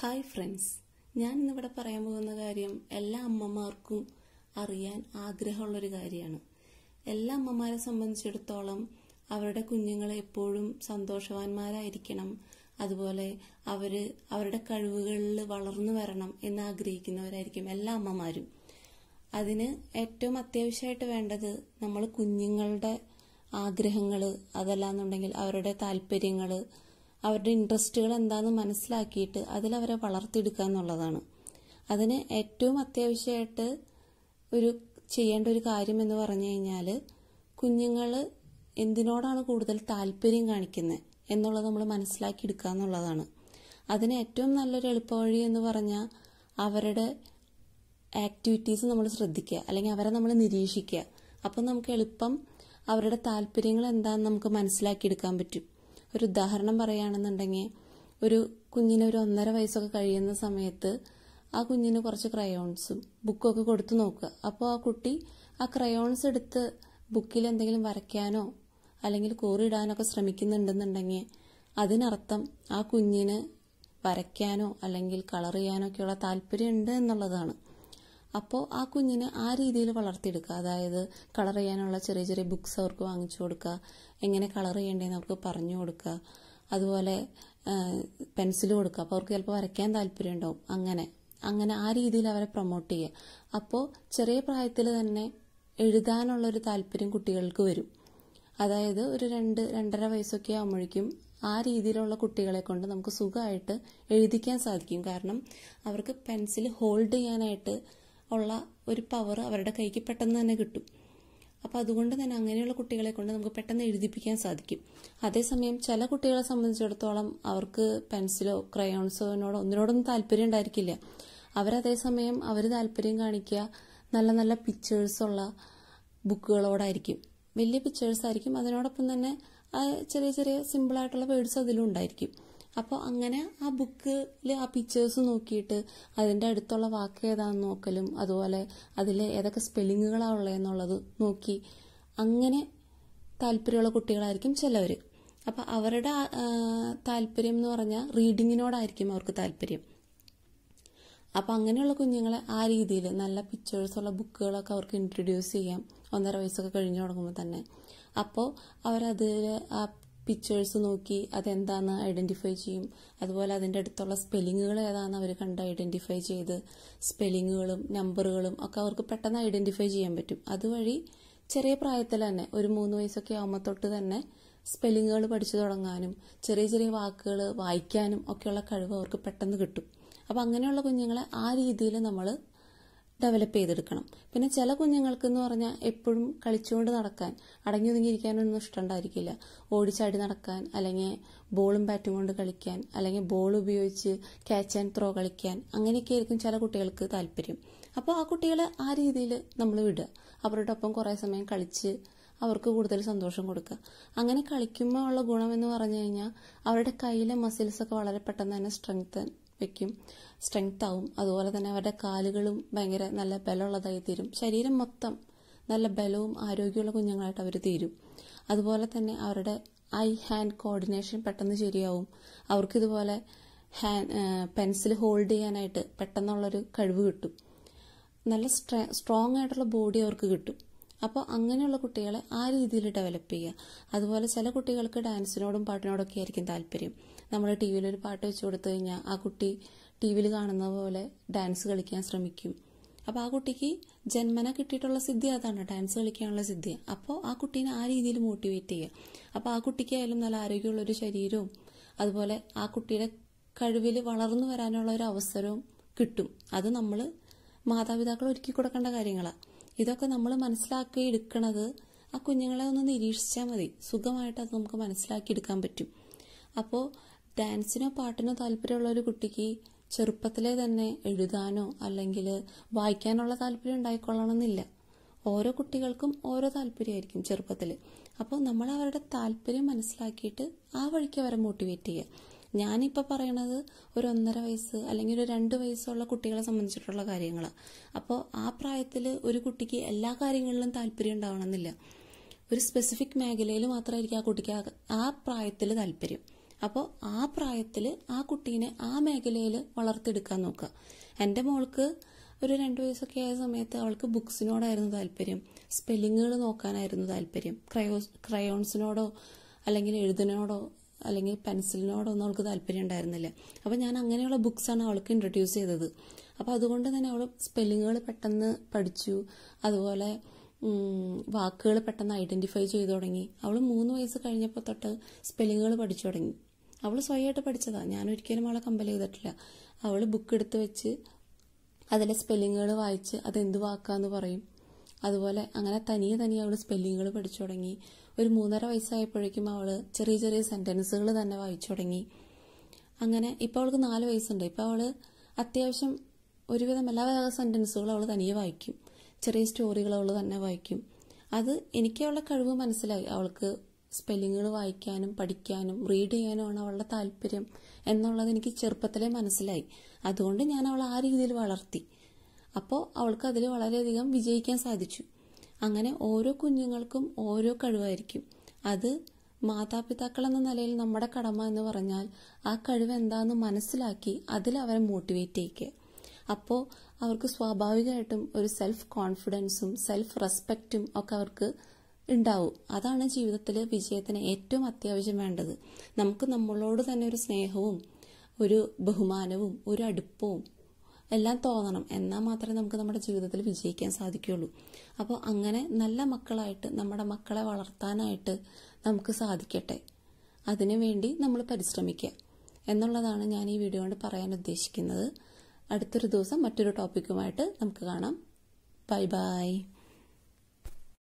hi friends ഞാൻ ഇന്നിവിടെ പറയാൻ പോകുന്ന കാര്യം എല്ലാ അമ്മമാർക്കും അറിയാൻ ആഗ്രഹമുള്ളൊരു കാര്യമാണ് എല്ലാ അമ്മമാരെ സംബന്ധിച്ചിടത്തോളം അവരുടെ കുഞ്ഞുങ്ങൾ എപ്പോഴും സന്തോഷവാന്മാരായിരിക്കണം അതുപോലെ അവർ അവരുടെ കഴിവുകളിൽ വളർന്നു വരണം എന്ന് ആഗ്രഹിക്കുന്നവരായിരിക്കും എല്ലാ അമ്മമാരും അതിന് ഏറ്റവും അത്യാവശ്യമായിട്ട് വേണ്ടത് നമ്മൾ കുഞ്ഞുങ്ങളുടെ ആഗ്രഹങ്ങൾ അതല്ലാന്നുണ്ടെങ്കിൽ അവരുടെ താല്പര്യങ്ങൾ അവരുടെ ഇൻട്രസ്റ്റുകൾ എന്താണെന്ന് മനസ്സിലാക്കിയിട്ട് അതിലവരെ വളർത്തിയെടുക്കുക എന്നുള്ളതാണ് അതിന് ഏറ്റവും അത്യാവശ്യമായിട്ട് ഒരു ചെയ്യേണ്ട ഒരു കാര്യം എന്ന് പറഞ്ഞു കഴിഞ്ഞാൽ കുഞ്ഞുങ്ങൾ എന്തിനോടാണ് കൂടുതൽ താല്പര്യം കാണിക്കുന്നത് എന്നുള്ളത് നമ്മൾ മനസ്സിലാക്കിയെടുക്കുക എന്നുള്ളതാണ് അതിന് ഏറ്റവും നല്ലൊരു എളുപ്പവഴി എന്ന് പറഞ്ഞാൽ അവരുടെ ആക്ടിവിറ്റീസ് നമ്മൾ ശ്രദ്ധിക്കുക അല്ലെങ്കിൽ അവരെ നമ്മൾ നിരീക്ഷിക്കുക അപ്പം നമുക്ക് എളുപ്പം അവരുടെ താല്പര്യങ്ങൾ എന്താണെന്ന് നമുക്ക് മനസ്സിലാക്കിയെടുക്കാൻ പറ്റും ഒരു ഉദാഹരണം പറയുകയാണെന്നുണ്ടെങ്കിൽ ഒരു കുഞ്ഞിന് ഒരു ഒന്നര വയസ്സൊക്കെ കഴിയുന്ന സമയത്ത് ആ കുഞ്ഞിന് കുറച്ച് ക്രയോൺസും ബുക്കൊക്കെ കൊടുത്തു നോക്കുക അപ്പോൾ ആ കുട്ടി ആ ക്രയോൺസ് എടുത്ത് ബുക്കിൽ എന്തെങ്കിലും വരയ്ക്കാനോ അല്ലെങ്കിൽ കോറിയിടാനൊക്കെ ശ്രമിക്കുന്നുണ്ടെന്നുണ്ടെങ്കിൽ അതിനർത്ഥം ആ കുഞ്ഞിന് വരയ്ക്കാനോ അല്ലെങ്കിൽ കളർ ചെയ്യാനോ ഒക്കെയുള്ള താല്പര്യമുണ്ട് എന്നുള്ളതാണ് അപ്പോൾ ആ കുഞ്ഞിനെ ആ രീതിയിൽ വളർത്തിയെടുക്കുക അതായത് കളർ ചെയ്യാനുള്ള ചെറിയ ചെറിയ ബുക്ക്സ് അവർക്ക് വാങ്ങിച്ചു കൊടുക്കുക എങ്ങനെ കളർ ചെയ്യേണ്ടതെന്ന് അവർക്ക് പറഞ്ഞു കൊടുക്കുക അതുപോലെ പെൻസിൽ കൊടുക്കുക അപ്പോൾ അവർക്ക് ചിലപ്പോൾ വരയ്ക്കാൻ താല്പര്യം ഉണ്ടാവും അങ്ങനെ അങ്ങനെ ആ രീതിയിൽ അവരെ പ്രൊമോട്ട് ചെയ്യുക അപ്പോൾ ചെറിയ പ്രായത്തിൽ തന്നെ എഴുതാനുള്ള ഒരു താല്പര്യം കുട്ടികൾക്ക് വരും അതായത് ഒരു രണ്ട് രണ്ടര വയസ്സൊക്കെ ആകുമ്പോഴേക്കും ആ രീതിയിലുള്ള കുട്ടികളെ കൊണ്ട് നമുക്ക് സുഖമായിട്ട് എഴുതിക്കാൻ സാധിക്കും കാരണം അവർക്ക് പെൻസിൽ ഹോൾഡ് ചെയ്യാനായിട്ട് ഉള്ള ഒരു പവർ അവരുടെ കൈക്ക് പെട്ടെന്ന് തന്നെ കിട്ടും അപ്പം അതുകൊണ്ട് തന്നെ അങ്ങനെയുള്ള കുട്ടികളെ കൊണ്ട് നമുക്ക് പെട്ടെന്ന് എഴുതിപ്പിക്കാൻ സാധിക്കും അതേസമയം ചില കുട്ടികളെ സംബന്ധിച്ചിടത്തോളം അവർക്ക് പെൻസിലോ ക്രയോൺസോനോടോ ഒന്നിനോടൊന്നും താല്പര്യം ഉണ്ടായിരിക്കില്ല അവരതേസമയം അവർ താല്പര്യം കാണിക്കുക നല്ല നല്ല പിക്ചേഴ്സുള്ള ബുക്കുകളോടായിരിക്കും വലിയ പിക്ചേഴ്സായിരിക്കും അതിനോടൊപ്പം തന്നെ ചെറിയ ചെറിയ സിമ്പിളായിട്ടുള്ള വേർഡ്സ് അതിലും ഉണ്ടായിരിക്കും അപ്പോൾ അങ്ങനെ ആ ബുക്കിൽ ആ പിക്ചേഴ്സ് നോക്കിയിട്ട് അതിൻ്റെ അടുത്തുള്ള വാക്ക് ഏതാണെന്ന് നോക്കലും അതുപോലെ അതിൽ ഏതൊക്കെ സ്പെല്ലിങ്ങുകളാണ് ഉള്ളതെന്നുള്ളത് നോക്കി അങ്ങനെ താല്പര്യമുള്ള കുട്ടികളായിരിക്കും ചിലവർ അപ്പം അവരുടെ താല്പര്യം എന്ന് പറഞ്ഞാൽ റീഡിങ്ങിനോടായിരിക്കും അവർക്ക് താല്പര്യം അപ്പം അങ്ങനെയുള്ള കുഞ്ഞുങ്ങളെ ആ രീതിയിൽ നല്ല പിക്ചേഴ്സുള്ള ബുക്കുകളൊക്കെ അവർക്ക് ഇൻട്രൊഡ്യൂസ് ചെയ്യാം ഒന്നര വയസ്സൊക്കെ കഴിഞ്ഞു തുടങ്ങുമ്പോൾ തന്നെ അപ്പോൾ അവരതിൽ ആ പിക്ചേഴ്സ് നോക്കി അതെന്താന്ന് ഐഡന്റിഫൈ ചെയ്യും അതുപോലെ അതിൻ്റെ അടുത്തുള്ള സ്പെല്ലിങ്ങുകൾ ഏതാണെന്ന് അവർ കണ്ട് ഐഡന്റിഫൈ ചെയ്ത് സ്പെല്ലിങ്ങുകളും നമ്പറുകളും ഒക്കെ അവർക്ക് പെട്ടെന്ന് ഐഡന്റിഫൈ ചെയ്യാൻ പറ്റും അതുവഴി ചെറിയ പ്രായത്തിൽ തന്നെ ഒരു മൂന്ന് വയസ്സൊക്കെ ആകുമ്പോൾ തൊട്ട് തന്നെ സ്പെല്ലിങ്ങുകൾ പഠിച്ചു തുടങ്ങാനും ചെറിയ ചെറിയ വാക്കുകൾ വായിക്കാനും ഒക്കെയുള്ള കഴിവ് അവർക്ക് പെട്ടെന്ന് കിട്ടും അപ്പോൾ അങ്ങനെയുള്ള കുഞ്ഞുങ്ങളെ ആ രീതിയിൽ നമ്മൾ ഡെവലപ്പ് ചെയ്തെടുക്കണം പിന്നെ ചില കുഞ്ഞുങ്ങൾക്ക് എന്ന് പറഞ്ഞാൽ എപ്പോഴും കളിച്ചുകൊണ്ട് നടക്കാൻ അടങ്ങിയൊതുങ്ങിയിരിക്കാനൊന്നും ഇഷ്ടമുണ്ടായിരിക്കില്ല ഓടിച്ചാടി നടക്കാൻ അല്ലെങ്കിൽ ബോളും ബാറ്റും കൊണ്ട് കളിക്കാൻ അല്ലെങ്കിൽ ബോൾ ഉപയോഗിച്ച് ക്യാച്ച് ആൻഡ് ത്രോ കളിക്കാൻ അങ്ങനെയൊക്കെ ആയിരിക്കും ചില കുട്ടികൾക്ക് താല്പര്യം അപ്പോൾ ആ കുട്ടികളെ ആ രീതിയിൽ നമ്മൾ വിടുക അവരുടെ ഒപ്പം കുറേ സമയം കളിച്ച് അവർക്ക് കൂടുതൽ സന്തോഷം കൊടുക്കുക അങ്ങനെ കളിക്കുമ്പോൾ ഉള്ള ഗുണം എന്ന് പറഞ്ഞു കഴിഞ്ഞാൽ അവരുടെ കയ്യിലെ മസിൽസൊക്കെ വളരെ പെട്ടെന്ന് തന്നെ സ്ട്രെങ്തൻ വെക്കും സ്ട്രെങ്ത് ആവും അതുപോലെ തന്നെ അവരുടെ കാലുകളും ഭയങ്കര നല്ല ബലമുള്ളതായി തീരും ശരീരം മൊത്തം നല്ല ബലവും ആരോഗ്യമുള്ള കുഞ്ഞുങ്ങളായിട്ട് അവർ തീരും അതുപോലെ തന്നെ അവരുടെ ഐ ഹാൻഡ് കോർഡിനേഷൻ പെട്ടെന്ന് ശരിയാവും അവർക്കിതുപോലെ ഹാൻഡ് പെൻസിൽ ഹോൾഡ് ചെയ്യാനായിട്ട് പെട്ടെന്നുള്ളൊരു കഴിവ് കിട്ടും നല്ല സ്ട്രോങ് ആയിട്ടുള്ള ബോഡി അവർക്ക് കിട്ടും അപ്പോൾ അങ്ങനെയുള്ള കുട്ടികളെ ആ രീതിയിൽ ഡെവലപ്പ് ചെയ്യുക അതുപോലെ ചില കുട്ടികൾക്ക് ഡാൻസിനോടും പാട്ടിനോടൊക്കെ ആയിരിക്കും താല്പര്യം നമ്മൾ ടി വിയിൽ ഒരു പാട്ട് വെച്ച് കൊടുത്തു കഴിഞ്ഞാൽ ആ കുട്ടി ടി വിയിൽ കാണുന്ന പോലെ ഡാൻസ് കളിക്കാൻ ശ്രമിക്കും അപ്പോൾ ആ കുട്ടിക്ക് ജന്മന കിട്ടിയിട്ടുള്ള സിദ്ധി അതാണ് ഡാൻസ് കളിക്കാനുള്ള സിദ്ധി അപ്പോൾ ആ കുട്ടീനെ ആ രീതിയിൽ മോട്ടിവേറ്റ് ചെയ്യുക അപ്പോൾ ആ കുട്ടിക്കായാലും നല്ല ആരോഗ്യമുള്ളൊരു ശരീരവും അതുപോലെ ആ കുട്ടിയുടെ കഴിവിൽ വളർന്നു വരാനുള്ള ഒരു അവസരവും കിട്ടും അത് നമ്മൾ മാതാപിതാക്കൾ ഒരുക്കി കൊടുക്കേണ്ട കാര്യങ്ങളാണ് ഇതൊക്കെ നമ്മൾ മനസ്സിലാക്കി എടുക്കണത് ആ കുഞ്ഞുങ്ങളെ ഒന്ന് നിരീക്ഷിച്ചാൽ മതി സുഖമായിട്ട് അത് നമുക്ക് മനസ്സിലാക്കി എടുക്കാൻ പറ്റും അപ്പോൾ ഡാൻസിനോ പാട്ടിനോ താല്പര്യമുള്ള ഒരു കുട്ടിക്ക് ചെറുപ്പത്തിലെ തന്നെ എഴുതാനോ അല്ലെങ്കിൽ വായിക്കാനുള്ള താല്പര്യം എന്നില്ല ഓരോ കുട്ടികൾക്കും ഓരോ താല്പര്യമായിരിക്കും ചെറുപ്പത്തിൽ അപ്പോൾ നമ്മൾ അവരുടെ താല്പര്യം മനസ്സിലാക്കിയിട്ട് ആ വഴിക്ക് അവരെ മോട്ടിവേറ്റ് ചെയ്യുക ഞാനിപ്പോൾ പറയണത് ഒരു ഒന്നര വയസ്സ് അല്ലെങ്കിൽ ഒരു രണ്ട് വയസ്സുള്ള കുട്ടികളെ സംബന്ധിച്ചിട്ടുള്ള കാര്യങ്ങളാണ് അപ്പോൾ ആ പ്രായത്തിൽ ഒരു കുട്ടിക്ക് എല്ലാ കാര്യങ്ങളിലും താല്പര്യം ഉണ്ടാവണമെന്നില്ല ഒരു സ്പെസിഫിക് മേഖലയിൽ മാത്രമായിരിക്കും ആ കുട്ടിക്ക് ആ പ്രായത്തിൽ താല്പര്യം അപ്പോൾ ആ പ്രായത്തിൽ ആ കുട്ടീനെ ആ മേഖലയിൽ വളർത്തിയെടുക്കാൻ നോക്കുക എൻ്റെ മോൾക്ക് ഒരു രണ്ട് വയസ്സൊക്കെ ആയ സമയത്ത് അവൾക്ക് ബുക്സിനോടായിരുന്നു താല്പര്യം സ്പെല്ലിങ്ങുകൾ നോക്കാനായിരുന്നു താല്പര്യം ക്രയോ ക്രയോൺസിനോടോ അല്ലെങ്കിൽ എഴുതിനോടോ അല്ലെങ്കിൽ പെൻസിലിനോടൊന്നും അവൾക്ക് താല്പര്യം ഉണ്ടായിരുന്നില്ല അപ്പോൾ ഞാൻ അങ്ങനെയുള്ള ബുക്സാണ് അവൾക്ക് ഇൻട്രൊഡ്യൂസ് ചെയ്തത് അപ്പോൾ അതുകൊണ്ട് തന്നെ അവൾ സ്പെല്ലിങ്ങുകൾ പെട്ടെന്ന് പഠിച്ചു അതുപോലെ വാക്കുകൾ പെട്ടെന്ന് ഐഡൻറ്റിഫൈ ചെയ്തു തുടങ്ങി അവൾ മൂന്ന് വയസ്സ് കഴിഞ്ഞപ്പോൾ തൊട്ട് സ്പെല്ലിങ്ങുകൾ പഠിച്ചു തുടങ്ങി അവൾ സ്വയമായിട്ട് പഠിച്ചതാണ് ഞാൻ ഒരിക്കലും അവളെ കമ്പൽ ചെയ്തിട്ടില്ല അവൾ ബുക്ക് എടുത്ത് വെച്ച് അതിലെ സ്പെല്ലിങ്ങുകൾ വായിച്ച് അതെന്ത് വാക്കാന്ന് പറയും അതുപോലെ അങ്ങനെ തനിയെ തനിയെ അവൾ സ്പെല്ലിങ്ങുകൾ പഠിച്ചു തുടങ്ങി ഒരു മൂന്നര വയസ്സായപ്പോഴേക്കും അവൾ ചെറിയ ചെറിയ സെൻറ്റൻസുകൾ തന്നെ വായിച്ചു തുടങ്ങി അങ്ങനെ ഇപ്പോൾ അവൾക്ക് നാല് വയസ്സുണ്ട് ഇപ്പോൾ അവൾ അത്യാവശ്യം ഒരുവിധം എല്ലാ സെൻറ്റൻസുകളും അവൾ തനിയെ വായിക്കും ചെറിയ സ്റ്റോറികൾ അവൾ തന്നെ വായിക്കും അത് എനിക്ക് അവളുടെ കഴിവ് മനസ്സിലായി അവൾക്ക് സ്പെല്ലിങ്ങുകൾ വായിക്കാനും പഠിക്കാനും റീഡ് ചെയ്യാനുമാണ് അവളുടെ താല്പര്യം എന്നുള്ളത് എനിക്ക് ചെറുപ്പത്തിലേ മനസ്സിലായി അതുകൊണ്ട് ഞാൻ അവളെ ആ രീതിയിൽ വളർത്തി അപ്പോൾ അവൾക്ക് അതിൽ വളരെയധികം വിജയിക്കാൻ സാധിച്ചു അങ്ങനെ ഓരോ കുഞ്ഞുങ്ങൾക്കും ഓരോ കഴിവായിരിക്കും അത് മാതാപിതാക്കൾ എന്ന നിലയിൽ നമ്മുടെ കടമ എന്ന് പറഞ്ഞാൽ ആ കഴിവ് എന്താന്ന് മനസ്സിലാക്കി അതിൽ അവരെ മോട്ടിവേറ്റ് ചെയ്യിക്കുക അപ്പോൾ അവർക്ക് സ്വാഭാവികമായിട്ടും ഒരു സെൽഫ് കോൺഫിഡൻസും സെൽഫ് റെസ്പെക്റ്റും ഒക്കെ അവർക്ക് ഉണ്ടാവും അതാണ് ജീവിതത്തിൽ വിജയത്തിന് ഏറ്റവും അത്യാവശ്യം വേണ്ടത് നമുക്ക് നമ്മളോട് തന്നെ ഒരു സ്നേഹവും ഒരു ബഹുമാനവും ഒരു അടുപ്പവും എല്ലാം തോന്നണം എന്നാൽ മാത്രമേ നമുക്ക് നമ്മുടെ ജീവിതത്തിൽ വിജയിക്കാൻ സാധിക്കുകയുള്ളൂ അപ്പോൾ അങ്ങനെ നല്ല മക്കളായിട്ട് നമ്മുടെ മക്കളെ വളർത്താനായിട്ട് നമുക്ക് സാധിക്കട്ടെ അതിനുവേണ്ടി നമ്മൾ പരിശ്രമിക്കുക എന്നുള്ളതാണ് ഞാൻ ഈ വീഡിയോ കൊണ്ട് പറയാൻ ഉദ്ദേശിക്കുന്നത് അടുത്തൊരു ദിവസം മറ്റൊരു ടോപ്പിക്കുമായിട്ട് നമുക്ക് കാണാം ബൈ ബൈ